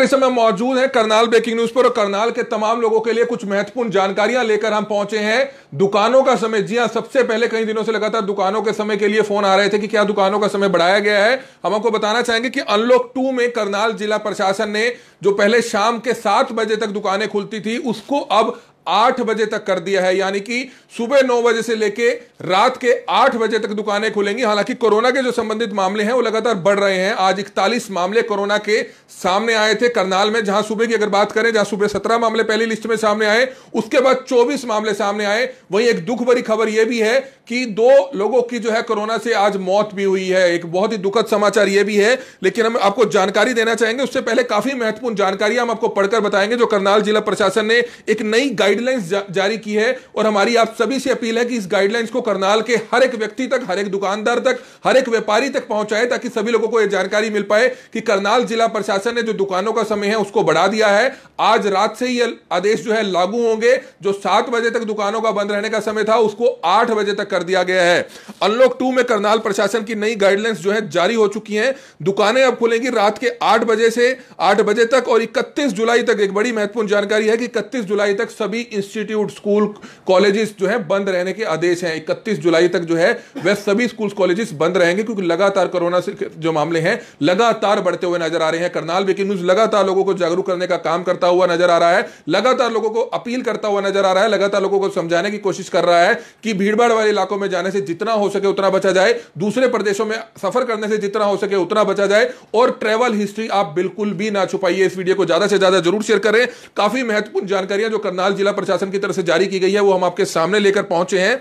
इस समय मौजूद हैं करनाल ब्रेकिंग न्यूज पर और करनाल के तमाम लोगों के लिए कुछ महत्वपूर्ण जानकारियां लेकर हम पहुंचे हैं दुकानों का समय जी हाँ सबसे पहले कई दिनों से लगातार दुकानों के समय के लिए फोन आ रहे थे कि क्या दुकानों का समय बढ़ाया गया है हम आपको बताना चाहेंगे कि अनलॉक टू में करनाल जिला प्रशासन ने जो पहले शाम के सात बजे तक दुकानें खुलती थी उसको अब आठ बजे तक कर दिया है यानी कि सुबह नौ बजे से लेके रात के आठ बजे तक दुकानें खुलेंगी हालांकि कोरोना के जो संबंधित मामले हैं वो लगातार बढ़ रहे हैं आज इकतालीस मामले कोरोना के सामने आए थे करनाल में जहां सुबह की अगर बात करें जहां सुबह सत्रह मामले पहली लिस्ट में सामने आए उसके बाद चौबीस मामले सामने आए वहीं एक दुख भरी खबर यह भी है कि दो लोगों की जो है कोरोना से आज मौत भी हुई है एक बहुत ही दुखद समाचार यह भी है लेकिन हम आपको जानकारी देना चाहेंगे उससे पहले काफी महत्वपूर्ण जानकारी हम आपको पढ़कर बताएंगे जो करनाल जिला प्रशासन ने एक नई गाइड गाइडलाइंस जा, जारी की है और हमारी आप सभी से अपील है कि इस गाइडलाइंस को करनाल के हर एक व्यक्ति तक हर एक दुकानदार तक हर एक व्यापारी तक पहुंचाए ताकि सभी लोगों को यह जानकारी मिल पाए कि करनाल जिला प्रशासन ने जो दुकानों का समय है उसको बढ़ा दिया है आज रात से ही आदेश जो है लागू होंगे जो सात बजे तक दुकानों का बंद रहने का समय था उसको आठ बजे तक कर दिया गया है अनलॉक टू में करनाल प्रशासन की नई गाइडलाइंस जो है जारी हो चुकी है दुकानें अब खुलेंगी रात के आठ बजे से आठ बजे तक और इकतीस जुलाई तक एक बड़ी महत्वपूर्ण जानकारी है कि इकतीस जुलाई तक सभी सभी इंस्टीट्यूट स्कूल कॉलेजेस जो है बंद रहने के आदेश हैं 31 जुलाई तक जो है वह सभी स्कूल कॉलेजेस बंद रहेंगे क्योंकि लगातार कोरोना जो मामले हैं लगातार बढ़ते हुए नजर आ रहे हैं करनाल बेकिंग न्यूज लगातार लोगों को जागरूक करने का काम करता हुआ नजर आ रहा है लगातार लोगों को अपील करता हुआ नजर आ रहा है लगातार लोगों को समझाने की कोशिश कर रहा है कि भीड़ वाले इलाकों में जाने से जितना हो सके उतना बचा जाए दूसरे प्रदेशों में सफर करने से जितना हो सके उतना बचा जाए और ट्रेवल हिस्ट्री आप बिल्कुल भी ना छुपाइए इस वीडियो को ज्यादा से ज्यादा जरूर शेयर करें काफी महत्वपूर्ण जानकारियां जो करनाल जिला जिला प्रशासन की तरफ से जारी की गई है वो हम आपके सामने लेकर पहुंचे हैं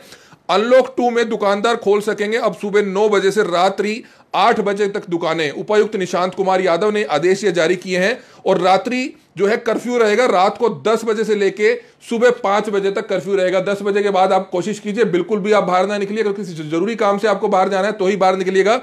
अनलॉक टू में दुकानदार खोल सकेंगे अब सुबह नौ बजे से रात्रि आठ बजे तक दुकानें उपायुक्त निशांत कुमार यादव ने आदेश ये जारी किए हैं और रात्रि जो है कर्फ्यू रहेगा रात को दस बजे से लेके सुबह पांच बजे तक कर्फ्यू रहेगा दस बजे के बाद आप कोशिश कीजिए बिल्कुल भी आप बाहर ना निकलिए अगर किसी जरूरी काम से आपको बाहर जाना है तो ही बाहर निकलिएगा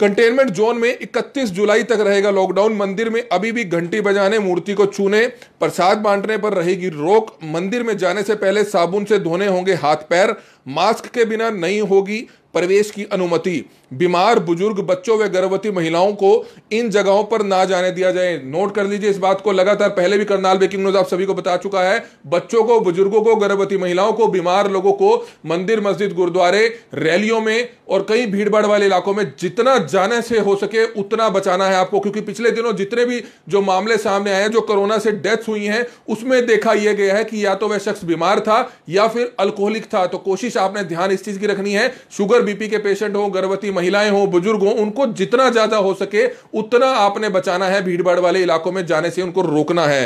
कंटेनमेंट जोन में 31 जुलाई तक रहेगा लॉकडाउन मंदिर में अभी भी घंटी बजाने मूर्ति को छूने प्रसाद बांटने पर रहेगी रोक मंदिर में जाने से पहले साबुन से धोने होंगे हाथ पैर मास्क के बिना नहीं होगी प्रवेश की अनुमति बीमार बुजुर्ग बच्चों व गर्भवती महिलाओं को इन जगहों पर ना जाने दिया जाए नोट कर लीजिए इस बात को लगातार पहले भी करनाल ब्रेकिंग न्यूज आप सभी को बता चुका है बच्चों को बुजुर्गों को गर्भवती महिलाओं को बीमार लोगों को मंदिर मस्जिद गुरुद्वारे रैलियों में और कई भीड़ भाड़ वाले इलाकों में जितना जाने से हो सके उतना बचाना है आपको क्योंकि पिछले दिनों जितने भी जो मामले सामने आए हैं जो कोरोना से डेथ हुई है उसमें देखा यह गया है कि या तो वह शख्स बीमार था या फिर अल्कोहलिक था तो कोशिश आपने ध्यान इस चीज की रखनी है शुगर बीपी के पेशेंट हो गर्भवती महिलाएं हों बुजुर्ग हों उनको जितना ज्यादा हो सके उतना आपने बचाना है भीड़ भाड़ वाले इलाकों में जाने से उनको रोकना है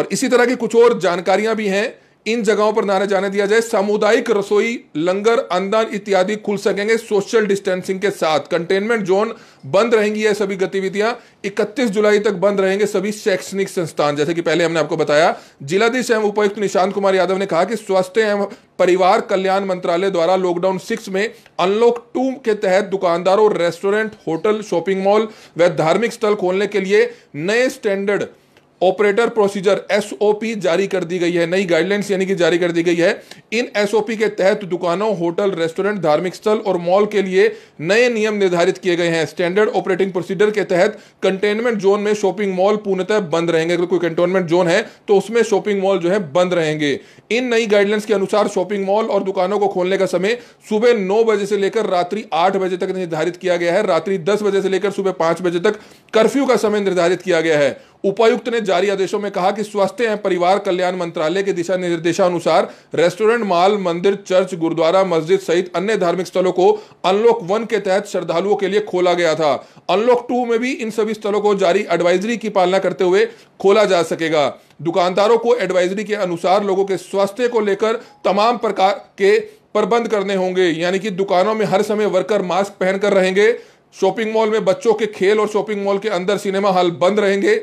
और इसी तरह की कुछ और जानकारियां भी हैं इन जगहों पर नारे जाने दिया जाए सामुदायिक रसोई लंगर अंदर इत्यादि खुल सकेंगे सोशल डिस्टेंसिंग के साथ कंटेनमेंट जोन बंद रहेंगी है सभी गतिविधियां 31 जुलाई तक बंद रहेंगे सभी शैक्षणिक संस्थान जैसे कि पहले हमने आपको बताया जिलाधीश एवं उपायुक्त निशांत कुमार यादव ने कहा कि स्वास्थ्य एवं परिवार कल्याण मंत्रालय द्वारा लॉकडाउन सिक्स में अनलॉक टू के तहत दुकानदारों रेस्टोरेंट होटल शॉपिंग मॉल व धार्मिक स्थल खोलने के लिए नए स्टैंडर्ड ऑपरेटर प्रोसीजर एसओपी जारी कर दी गई है नई गाइडलाइंस यानी कि जारी कर दी गई है इन एसओपी के तहत दुकानों होटल रेस्टोरेंट धार्मिक स्थल और मॉल के लिए नए नियम निर्धारित किए गए हैं स्टैंडर्ड ऑपरेटिंग प्रोसीजर के तहत कंटेनमेंट जोन में शॉपिंग मॉल पूर्णतः बंद रहेंगे अगर कोई कंटेनमेंट जोन है तो उसमें शॉपिंग मॉल जो है बंद रहेंगे इन नई गाइडलाइंस के अनुसार शॉपिंग मॉल और दुकानों को खोलने का समय सुबह नौ बजे से लेकर रात्रि आठ बजे तक निर्धारित किया गया है रात्रि दस बजे से लेकर सुबह पांच बजे तक कर्फ्यू का समय निर्धारित किया गया है उपायुक्त ने जारी आदेशों में कहा कि स्वास्थ्य एवं परिवार कल्याण मंत्रालय के दिशा निर्देशानुसार रेस्टोरेंट मॉल मंदिर चर्च गुरुद्वारा मस्जिद सहित अन्य धार्मिक स्थलों को अनलॉक वन के तहत श्रद्धालुओं के लिए खोला गया था अनलॉक टू में भी इन सभी स्थलों को जारी एडवाइजरी की पालना करते हुए खोला जा सकेगा दुकानदारों को एडवाइजरी के अनुसार लोगों के स्वास्थ्य को लेकर तमाम प्रकार के प्रबंध करने होंगे यानी कि दुकानों में हर समय वर्कर मास्क पहनकर रहेंगे शॉपिंग मॉल में बच्चों के खेल और शॉपिंग मॉल के अंदर सिनेमा हॉल बंद रहेंगे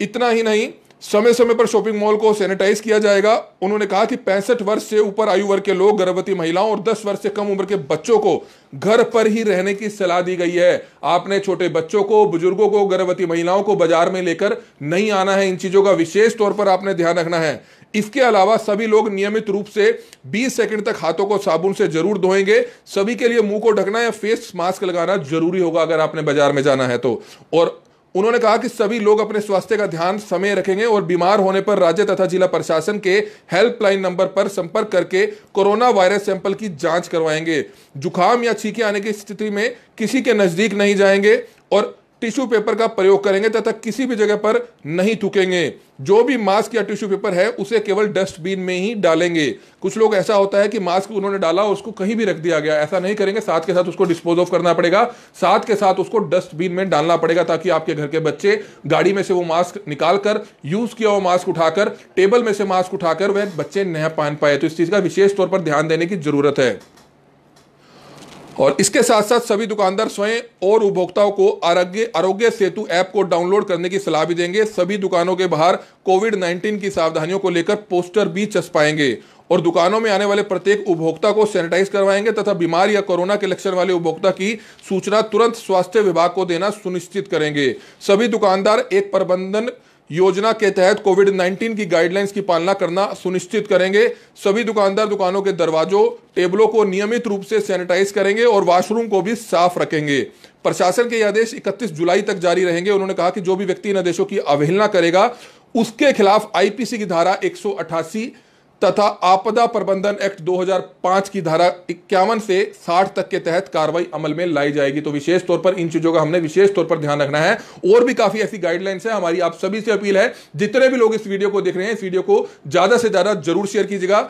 इतना ही नहीं समय समय पर शॉपिंग मॉल को सैनिटाइज किया जाएगा उन्होंने कहा कि पैंसठ वर्ष से ऊपर आयु वर्ग के लोग गर्भवती महिलाओं और 10 वर्ष से कम उम्र के बच्चों को घर पर ही रहने की सलाह दी गई है आपने छोटे बच्चों को बुजुर्गों को गर्भवती महिलाओं को बाजार में लेकर नहीं आना है इन चीजों का विशेष तौर पर आपने ध्यान रखना है इसके अलावा सभी लोग नियमित रूप से 20 सेकंड तक हाथों को साबुन से जरूर धोएंगे सभी के लिए मुंह को ढकना या फेस मास्क लगाना जरूरी होगा अगर आपने बाजार में जाना है तो और उन्होंने कहा कि सभी लोग अपने स्वास्थ्य का ध्यान समय रखेंगे और बीमार होने पर राज्य तथा जिला प्रशासन के हेल्पलाइन नंबर पर संपर्क करके कोरोना वायरस सैंपल की जांच करवाएंगे जुकाम या छींके आने की स्थिति में किसी के नज़दीक नहीं जाएंगे और टिश्यू पेपर का प्रयोग करेंगे तथा किसी भी जगह पर नहीं थूकेंगे जो भी मास्क या टिश्यू पेपर है उसे केवल डस्टबिन में ही डालेंगे कुछ लोग ऐसा होता है कि मास्क उन्होंने डाला और उसको कहीं भी रख दिया गया ऐसा नहीं करेंगे साथ के साथ उसको डिस्पोज ऑफ करना पड़ेगा साथ के साथ उसको डस्टबिन में डालना पड़ेगा ताकि आपके घर के बच्चे गाड़ी में से वो मास्क निकाल कर यूज किया हुआ मास्क उठाकर टेबल में से मास्क उठाकर वह बच्चे नहीं पहन पाए तो इस चीज का विशेष तौर पर ध्यान देने की जरूरत है और इसके साथ साथ सभी दुकानदार स्वयं और उपभोक्ताओं को आरोग्य आरोग्य सेतु ऐप को डाउनलोड करने की सलाह भी देंगे सभी दुकानों के बाहर कोविड 19 की सावधानियों को लेकर पोस्टर भी चस्पाएंगे और दुकानों में आने वाले प्रत्येक उपभोक्ता को सैनिटाइज करवाएंगे तथा बीमार या कोरोना के लक्षण वाले उपभोक्ता की सूचना तुरंत स्वास्थ्य विभाग को देना सुनिश्चित करेंगे सभी दुकानदार एक प्रबंधन योजना के तहत कोविड 19 की गाइडलाइंस की पालना करना सुनिश्चित करेंगे सभी दुकानदार दुकानों के दरवाजों टेबलों को नियमित रूप से सैनिटाइज करेंगे और वॉशरूम को भी साफ रखेंगे प्रशासन के आदेश 31 जुलाई तक जारी रहेंगे उन्होंने कहा कि जो भी व्यक्ति इन आदेशों की अवहेलना करेगा उसके खिलाफ आईपीसी की धारा एक तथा आपदा प्रबंधन एक्ट 2005 की धारा इक्यावन से 60 तक के तहत कार्रवाई अमल में लाई जाएगी तो विशेष तौर पर इन चीजों का हमने विशेष तौर पर ध्यान रखना है और भी काफी ऐसी गाइडलाइंस है हमारी आप सभी से अपील है जितने भी लोग इस वीडियो को देख रहे हैं इस वीडियो को ज्यादा से ज्यादा जरूर शेयर कीजिएगा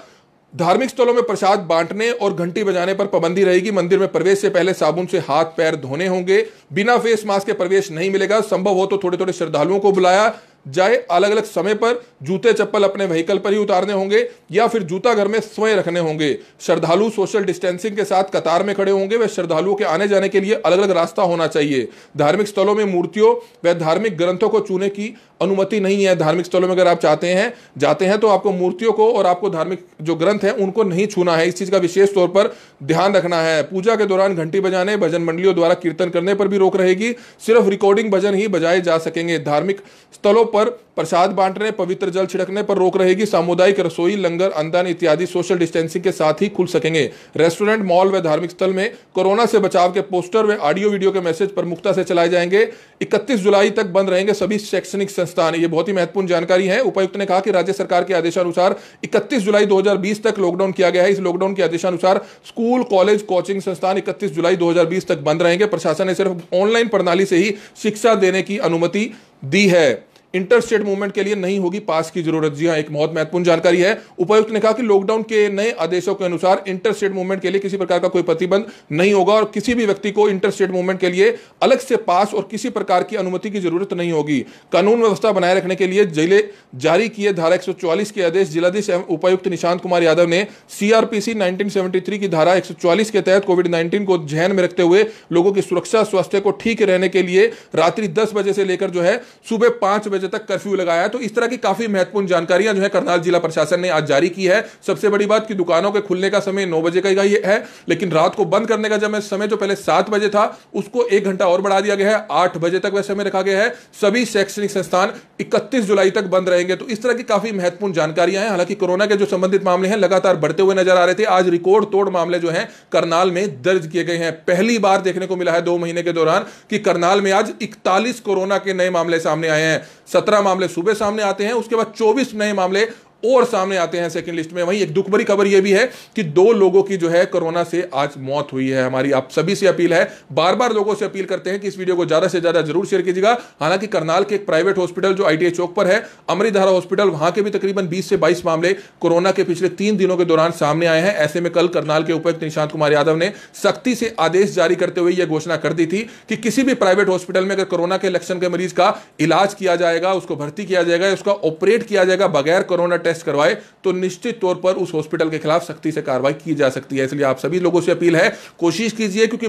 धार्मिक स्थलों में प्रसाद बांटने और घंटी बजाने पर पाबंदी रहेगी मंदिर में प्रवेश से पहले साबुन से हाथ पैर धोने होंगे बिना फेस मास्क के प्रवेश नहीं मिलेगा संभव हो तो थोड़े थोड़े श्रद्धालुओं को बुलाया चाहे अलग अलग समय पर जूते चप्पल अपने व्हीकल पर ही उतारने होंगे या फिर जूता घर में स्वयं रखने होंगे श्रद्धालु सोशल डिस्टेंसिंग के साथ कतार में खड़े होंगे व श्रद्धालुओं के आने जाने के लिए अलग अलग रास्ता होना चाहिए धार्मिक स्थलों में मूर्तियों व धार्मिक ग्रंथों को चूने की अनुमति नहीं है धार्मिक स्थलों में अगर आप चाहते हैं जाते हैं तो आपको मूर्तियों को और आपको धार्मिक जो ग्रंथ हैं उनको नहीं छूना है इस चीज़ का विशेष तौर पर ध्यान रखना है पूजा के दौरान घंटी बजाने भजन मंडलियों द्वारा कीर्तन करने पर भी रोक रहेगी सिर्फ रिकॉर्डिंग भजन ही बजाए जा सकेंगे धार्मिक स्थलों पर प्रसाद बांटने पवित्र जल छिड़कने पर रोक रहेगी सामुदायिक रसोई लंगर अंदान इत्यादि सोशल डिस्टेंसिंग के साथ ही खुल सकेंगे रेस्टोरेंट मॉल व धार्मिक स्थल में कोरोना से बचाव के पोस्टर व ऑडियो वीडियो के मैसेज प्रमुखता से चलाए जाएंगे इकतीस जुलाई तक बंद रहेंगे सभी शैक्षणिक संस्थान है ये बहुत ही महत्वपूर्ण जानकारी है उपायुक्त ने कहा कि राज्य सरकार के आदेशानुसार 31 जुलाई 2020 तक लॉकडाउन किया गया है इस लॉकडाउन के आदेशानुसार स्कूल कॉलेज कोचिंग संस्थान 31 जुलाई 2020 तक बंद रहेंगे प्रशासन ने सिर्फ ऑनलाइन प्रणाली से ही शिक्षा देने की अनुमति दी है इंटर स्टेट मूवमेंट के लिए नहीं होगी पास की जरूरत जी हाँ एक बहुत महत्वपूर्ण जानकारी है उपायुक्त ने कहा कि लॉकडाउन के नए आदेशों के अनुसार इंटर स्टेट मूवमेंट के लिए किसी प्रकार का कोई प्रतिबंध नहीं होगा और किसी भी व्यक्ति को इंटर स्टेट मूवमेंट के लिए अलग से पास और किसी प्रकार की अनुमति की जरूरत नहीं होगी कानून व्यवस्था बनाए रखने के लिए जिले जारी किए धारा एक के आदेश जिलाधीश एवं उपायुक्त निशांत कुमार यादव ने सीआरपीसी नाइनटीन की धारा एक के तहत कोविड नाइन्टीन को जहन में रखते हुए लोगों की सुरक्षा स्वास्थ्य को ठीक रहने के लिए रात्रि दस बजे से लेकर जो है सुबह पांच बजे बजे तक कर्फ्यू लगाया है तो इस तरह की काफी महत्वपूर्ण जानकारियां जो है करनाल जिला प्रशासन ने आज जारी की है सबसे बड़ी बात की दुकानों के खुलने का समय नौ बजे का ही है लेकिन रात को बंद करने का जब समय जो पहले सात बजे था उसको एक घंटा और बढ़ा दिया गया है आठ बजे तक वह समय रखा गया है सभी शैक्षणिक संस्थान इकतीस जुलाई तक बंद रहेंगे तो इस तरह की काफी महत्वपूर्ण जानकारियां हैं हालांकि कोरोना के जो संबंधित मामले हैं लगातार बढ़ते हुए नजर आ रहे थे आज रिकॉर्ड तोड़ मामले जो है करनाल में दर्ज किए गए हैं पहली बार देखने को मिला है दो महीने के दौरान कि करनाल में आज 41 कोरोना के नए मामले सामने आए हैं सत्रह मामले सुबह सामने आते हैं उसके बाद चौबीस नए मामले और सामने आते हैं सेकंड लिस्ट में वहीं एक दुख भरी खबर यह भी है कि दो लोगों की जो है कोरोना से आज मौत हुई है हमारी आप सभी से अपील है बार बार लोगों से अपील करते हैं कि इस वीडियो को ज्यादा से ज्यादा जरूर शेयर कीजिएगा हालांकि करनाल के एक प्राइवेट हॉस्पिटल जो आईटीआई चौक पर है अमृतधारा हॉस्पिटल वहां के भी तकरीबन बीस से बाईस मामले कोरोना के पिछले तीन दिनों के दौरान सामने आए हैं ऐसे में कल करनाल के उपायुक्त निशांत कुमार यादव ने सख्ती से आदेश जारी करते हुए यह घोषणा कर दी थी कि किसी भी प्राइवेट हॉस्पिटल में अगर कोरोना के लक्षण के मरीज का इलाज किया जाएगा उसको भर्ती किया जाएगा उसका ऑपरेट किया जाएगा बगैर कोरोना टेस्ट करवाए तो निश्चित तौर पर उस हॉस्पिटल के खिलाफ सख्ती से कार्रवाई की जा सकती है इसलिए आप सभी लोगों से अपील है कोशिश कीजिए क्योंकि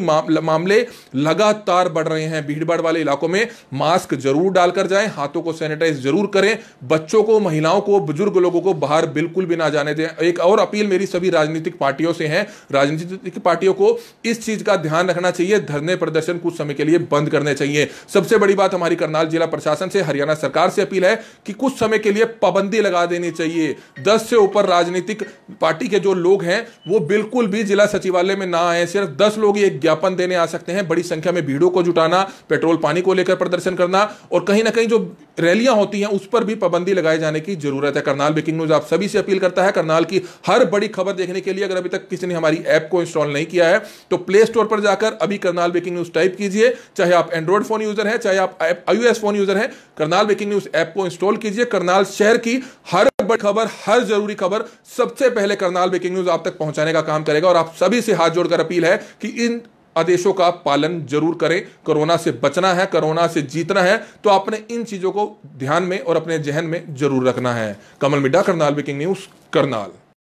मामले लगातार बढ़ रहे हैं भीड़ भाड़ वाले इलाकों में मास्क जरूर डालकर जाए हाथों को सैनिटाइज जरूर करें बच्चों को महिलाओं को बुजुर्ग लोगों को बाहर बिल्कुल भी ना जाने दें एक और अपील मेरी सभी राजनीतिक पार्टियों से है राजनीतिक पार्टियों को इस चीज का ध्यान रखना चाहिए धरने प्रदर्शन कुछ समय के लिए बंद करने चाहिए सबसे बड़ी बात हमारी करनाल जिला प्रशासन से हरियाणा सरकार से अपील है कि कुछ समय के लिए पाबंदी लगा देनी चाहिए चाहिए दस से ऊपर राजनीतिक पार्टी के जो लोग हैं वो बिल्कुल भी जिला सचिवालय में ना आए सिर्फ दस लोग ही एक ज्ञापन देने आ सकते हैं बड़ी संख्या में भीड़ों को जुटाना पेट्रोल पानी को लेकर प्रदर्शन करना और कहीं ना कहीं जो रैलियां होती हैं उस पर भी पाबंदी लगाए जाने की जरूरत है करनाल ब्रेकिंग न्यूज आप सभी से अपील करता है करनाल की हर बड़ी खबर देखने के लिए अगर अभी तक किसी ने हमारी ऐप को इंस्टॉल नहीं किया है तो प्ले स्टोर पर जाकर अभी करनाल ब्रेकिंग न्यूज टाइप कीजिए चाहे आप एंड्रॉइड फोन यूजर है चाहे आप आई फोन यूजर है करनाल ब्रेकिंग न्यूज ऐप को इंस्टॉल कीजिए करनाल शहर की हर बड़ी खबर हर जरूरी खबर सबसे पहले करनाल ब्रेकिंग न्यूज आप तक पहुंचाने का काम करेगा और आप सभी से हाथ जोड़कर अपील है कि इन आदेशों का पालन जरूर करें कोरोना से बचना है कोरोना से जीतना है तो आपने इन चीज़ों को ध्यान में और अपने जहन में जरूर रखना है कमल मिड्डा करनाल ब्रेकिंग न्यूज़ करनाल